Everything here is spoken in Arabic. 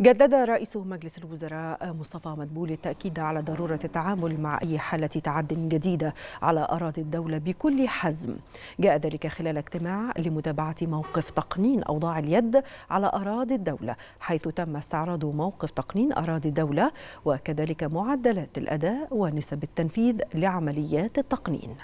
جدد رئيس مجلس الوزراء مصطفى مدبول التأكيد على ضرورة التعامل مع أي حالة تعد جديدة على أراضي الدولة بكل حزم جاء ذلك خلال اجتماع لمتابعة موقف تقنين أوضاع اليد على أراضي الدولة حيث تم استعراض موقف تقنين أراضي الدولة وكذلك معدلات الأداء ونسب التنفيذ لعمليات التقنين